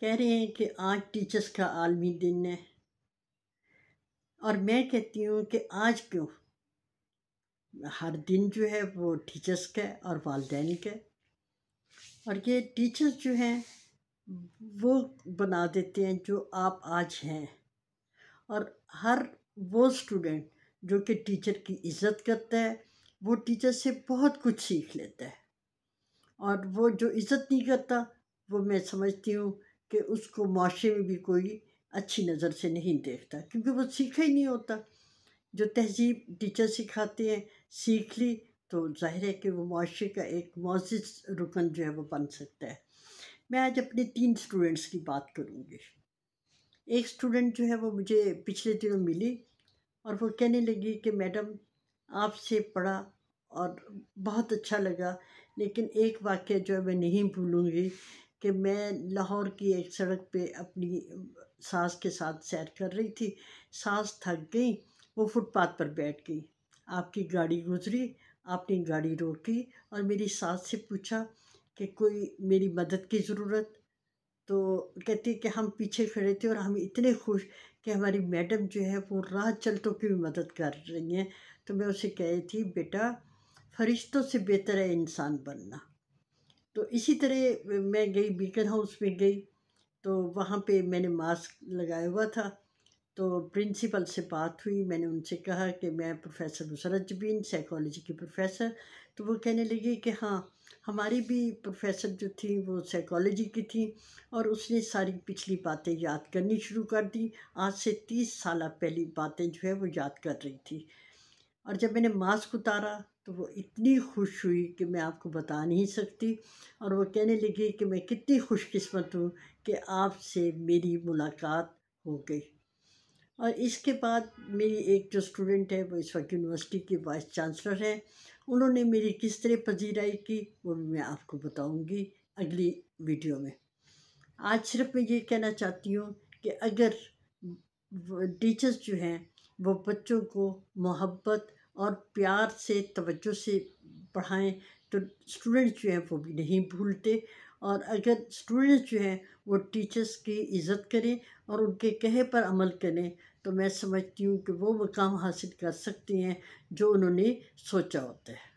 कह रहे हैं कि आज टीचर्स का आलमी दिन है और मैं कहती हूँ कि आज क्यों हर दिन जो है वो टीचर्स का और वालदेन का और ये टीचर्स जो हैं वो बना देते हैं जो आप आज हैं और हर वो स्टूडेंट जो कि टीचर की इज़्ज़त करता है वो टीचर से बहुत कुछ सीख लेता है और वो जो इज़्ज़त नहीं करता वो मैं समझती हूँ कि उसको माशरे में भी कोई अच्छी नज़र से नहीं देखता क्योंकि वो सीखा ही नहीं होता जो तहजीब टीचर सिखाते हैं सीख ली तो जाहिर है कि वो माशरे का एक मोज़ रुकन जो है वो बन सकता है मैं आज अपने तीन स्टूडेंट्स की बात करूँगी एक स्टूडेंट जो है वो मुझे पिछले दिनों मिली और वो कहने लगी कि मैडम आपसे पढ़ा और बहुत अच्छा लगा लेकिन एक वाक्य जो है मैं नहीं भूलूँगी कि मैं लाहौर की एक सड़क पे अपनी सास के साथ सैर कर रही थी सास थक गई वो फुटपाथ पर बैठ गई आपकी गाड़ी गुजरी आपने गाड़ी रोकी और मेरी सास से पूछा कि कोई मेरी मदद की ज़रूरत तो कहती कि हम पीछे खड़े थे और हम इतने खुश कि हमारी मैडम जो है वो राह चलतों की भी मदद कर रही हैं तो मैं उसे कह रही थी बेटा फरिश्तों से बेहतर है इंसान बनना तो इसी तरह मैं गई बीकन हाउस में गई तो वहाँ पे मैंने मास्क लगाया हुआ था तो प्रिंसिपल से बात हुई मैंने उनसे कहा कि मैं प्रोफेसर नुसरत जबीन साइकोलॉजी की प्रोफेसर तो वो कहने लगी कि हाँ हमारी भी प्रोफेसर जो थी वो साइकोलॉजी की थी और उसने सारी पिछली बातें याद करनी शुरू कर दी आज से तीस साल पहली बातें जो है वो याद कर रही थी और जब मैंने मास्क उतारा तो वो इतनी खुश हुई कि मैं आपको बता नहीं सकती और वो कहने लगी कि मैं कितनी खुशकस्मत हूँ कि आपसे मेरी मुलाकात हो गई और इसके बाद मेरी एक जो स्टूडेंट है वो इस वक्त यूनिवर्सिटी की वाइस चांसलर है उन्होंने मेरी किस तरह पजीराई की वो भी मैं आपको बताऊंगी अगली वीडियो में आज सिर्फ मैं ये कहना चाहती हूँ कि अगर टीचर्स जो हैं वो बच्चों को मोहब्बत और प्यार से तवज्जो से पढ़ाएं तो स्टूडेंट्स जो हैं वो भी नहीं भूलते और अगर स्टूडेंट्स जो हैं वो टीचर्स की इज़्ज़त करें और उनके कहे पर अमल करें तो मैं समझती हूँ कि वो मकाम हासिल कर सकती हैं जो उन्होंने सोचा होता है